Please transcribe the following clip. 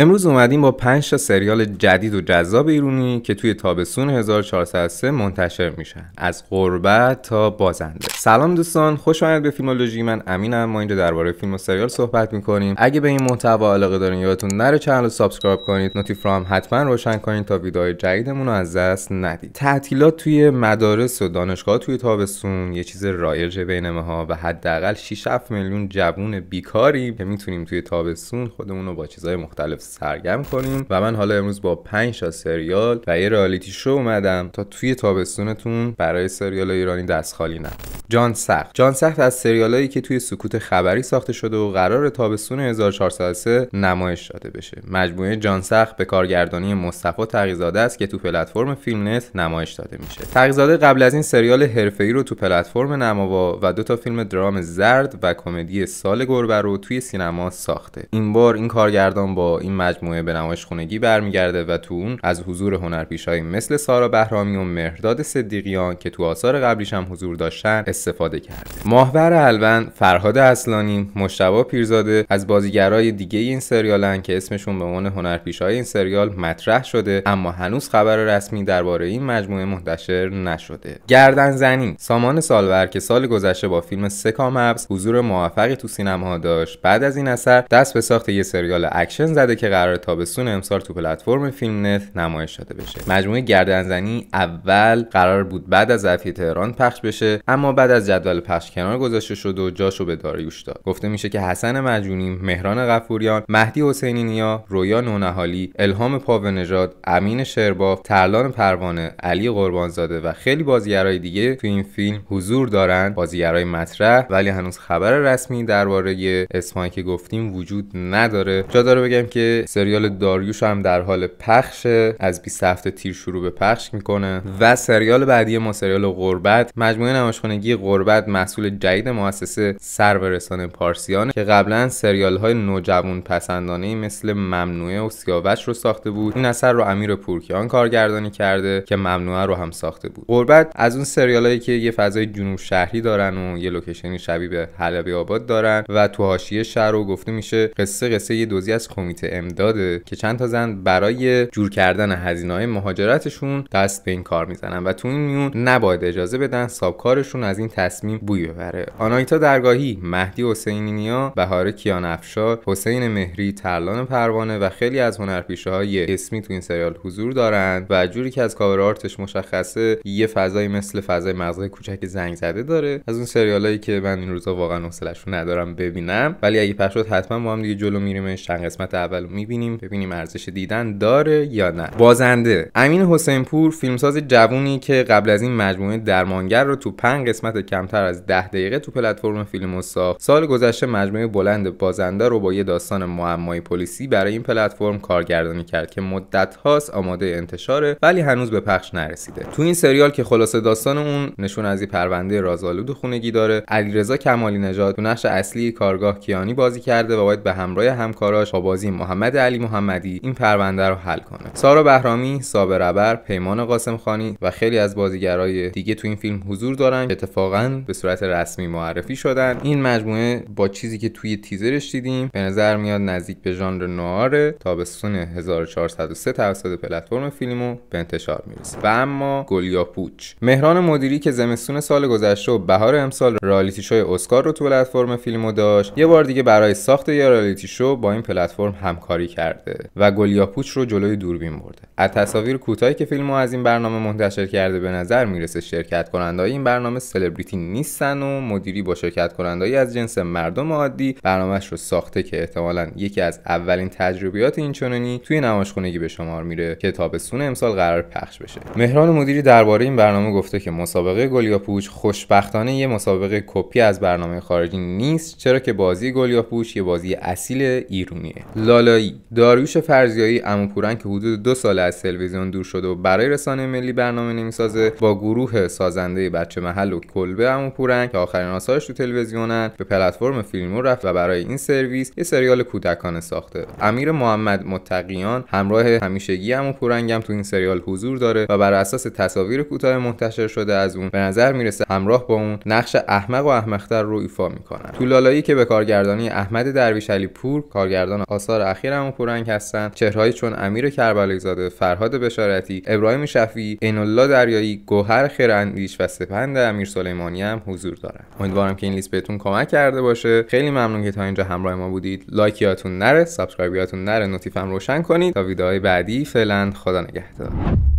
امروز اومدیم با 5 تا سریال جدید و جذاب ایرونی که توی تابستون 1403 منتشر میشن از قربت تا بازنده سلام دوستان خوش آمدید به فیلمولوژی من امینم ما اینجا درباره فیلم و سریال صحبت میکنیم اگه به این محتوا علاقه دارین یادتون نره چنل رو سابسکرایب کنید نوتیفرا هم حتما روشن کنید تا ویدیوهای جدیدمون رو از دست ندید تعطیلات توی مدارس و دانشگاه توی تابستون یه چیز رایج بین ماها و حداقل 6 7 میلیون جوون بیکاری که میتونیم توی تابستون خودمون رو با چیزهای مختلف سرگرم کنیم و من حالا امروز با 5 تا سریال و یه رالیتی شو اومدم تا توی تابستونتون برای سریال ایرانی دست خالی نکنید جان سخت جان سخت از سریالایی که توی سکوت خبری ساخته شده و قرار تابستون 1403 نمایش داده بشه مجموعه جان سخت به کارگردانی مصطفی تقیزاده است که تو پلتفرم نت نمایش داده میشه تقیزاده قبل از این سریال حرفه‌ای رو تو پلتفرم نماوا و دو تا فیلم درام زرد و کمدی سال گربه رو توی سینما ساخته این بار این کارگردان با این مجموعه به نمایش خونگی برمیگرده و تو اون از حضور هنرپیشهایی مثل سارا بهرامی و مهرداد صدیقیان که تو آثار قبلیش هم حضور داشتن استفاده کرده ماهور الوند فرهاد اصلانی مشتبه پیرزاده از بازیگرای دیگه این سریالن که اسمشون به عنوان های این سریال مطرح شده اما هنوز خبر رسمی درباره این مجموعه منتشر نشده گردن زنی سامان سالور که سال گذشته با فیلم سکام ابس حضور موفقی تو سینما داشت بعد از این اثر دست به ساخت یه سریال اکشن زده که قرار تابستون امسال تو پلتفرم فیلم نت نمایش داده بشه مجموعه گردنزنی اول قرار بود بعد از عفی تهران پخش بشه اما بعد از جدول پخش کنار گذاشته شد و جاشو به داریوش داد گفته میشه که حسن مجونی مهران غفوریان، مهدی حسینی نیا رویا نونهالی الهام نژاد امین شرباف ترلان پروانه علی قربانزاده و خیلی بازیگرای دیگه تو این فیلم حضور دارن بازیگرای مطرح ولی هنوز خبر رسمی درباره اسمایی که گفتیم وجود نداره جا داره بگم که سریال داریوش هم در حال پخش از 27 تیر شروع به پخش میکنه و سریال بعدی ما سریال غربت مجموعه نمایشخانگی قربت مسئول جدید مؤسسه سرورسان پارسیان که قبلا سریال های نوجوان پسندانه مثل ممنوعه و سیاوش رو ساخته بود این اثر رو امیر پورکیان کارگردانی کرده که ممنوعه رو هم ساخته بود قربت از اون هایی که یه فضای جنوب شهری دارن و یه لوکیشنی شبیه به حلبی آباد دارن و تو حاشیه شهر رو گفته میشه قصه قصه یه دوزی از کمیته امداده که چند تا زن برای جور کردن هزینه های مهاجرتشون دست به این کار میزنن و تو این میون نباید اجازه بدن سابکارشون از این تصمیم بوی ببره آنایتا درگاهی مهدی حسینی نیا بهاره افشار حسین مهری ترلان پروانه و خیلی از هنرپیشه های اسمی تو این سریال حضور دارند و جوری که از کاور آرتش مشخصه یه فضای مثل فضای مغزهای کوچک زنگ زده داره از اون سریالایی که من این روزا واقعا رو ندارم ببینم ولی اگه پخش شد حتما با هم دیگه جلو میریمش چند قسمت اول میبینیم ببینیم ارزش دیدن داره یا نه بازنده امین حسین پور فیلمساز جوونی که قبل از این مجموعه درمانگر رو تو پنج قسمت کمتر از ده دقیقه تو پلتفرم فیلم ساخت سال گذشته مجموعه بلند بازنده رو با یه داستان معمای پلیسی برای این پلتفرم کارگردانی کرد که مدت هاست آماده انتشاره ولی هنوز به پخش نرسیده تو این سریال که خلاصه داستان اون نشون از یه پرونده رازآلود خونگی داره علیرضا کمالی نژاد تو نقش اصلی کارگاه کیانی بازی کرده و باید به همراه همکاراش با بازی محمد علی محمدی این پرونده رو حل کنه سارا بهرامی صابر ابر پیمان قاسمخانی و خیلی از بازیگرای دیگه تو این فیلم حضور دارن که اتفاقا به صورت رسمی معرفی شدن این مجموعه با چیزی که توی تیزرش دیدیم به نظر میاد نزدیک به ژانر نوار تابستون 1403 توسط پلتفرم فیلمو به انتشار میرسه و اما گلیا پوچ مهران مدیری که زمستون سال گذشته و بهار امسال رالیتی شو اسکار رو تو پلتفرم فیلمو داشت یه بار دیگه برای ساخت یه رالیتی شو با این پلتفرم همکاری کرده و گلیا پوچ رو جلوی دوربین برده از تصاویر کوتاهی که فیلمو از این برنامه منتشر کرده به نظر میرسه شرکت کننده این برنامه سلبریتی نیستن و مدیری با شرکت کنندایی از جنس مردم عادی برنامهش رو ساخته که احتمالا یکی از اولین تجربیات اینچنینی توی نمایشخونگی به شمار میره که تابستون امسال قرار پخش بشه مهران مدیری درباره این برنامه گفته که مسابقه گلیاپوچ خوشبختانه یه مسابقه کپی از برنامه خارجی نیست چرا که بازی گلیاپوچ یه بازی اصیل ایرونیه لالایی داریوش فرزیایی اموپورن که حدود دو سال از تلویزیون دور شده و برای رسانه ملی برنامه نمیسازه با گروه سازنده بچه محل کلبه عمو پورن که آخرین آثارش تو تلویزیونن به پلتفرم فیلمو رفت و برای این سرویس یه سریال کودکانه ساخته امیر محمد متقیان همراه همیشگی عمو پورنگم تو این سریال حضور داره و بر اساس تصاویر کوتاه منتشر شده از اون به نظر میرسه همراه با اون نقش احمق و احمقتر رو ایفا میکنن تو که به کارگردانی احمد درویش علی پور کارگردان آثار اخیر عمو پورنگ هستن چهرهایی چون امیر کربلایی زاده فرهاد بشارتی ابراهیم شفی عینالله دریایی گوهر خیراندیش و سپند امیر سلیمانی هم حضور دارن امیدوارم که این لیست بهتون کمک کرده باشه خیلی ممنون که تا اینجا همراه ما بودید لایک یادتون نره سابسکرایب یادتون نره نوتیفم روشن کنید تا ویدیوهای بعدی فعلا خدا نگهدار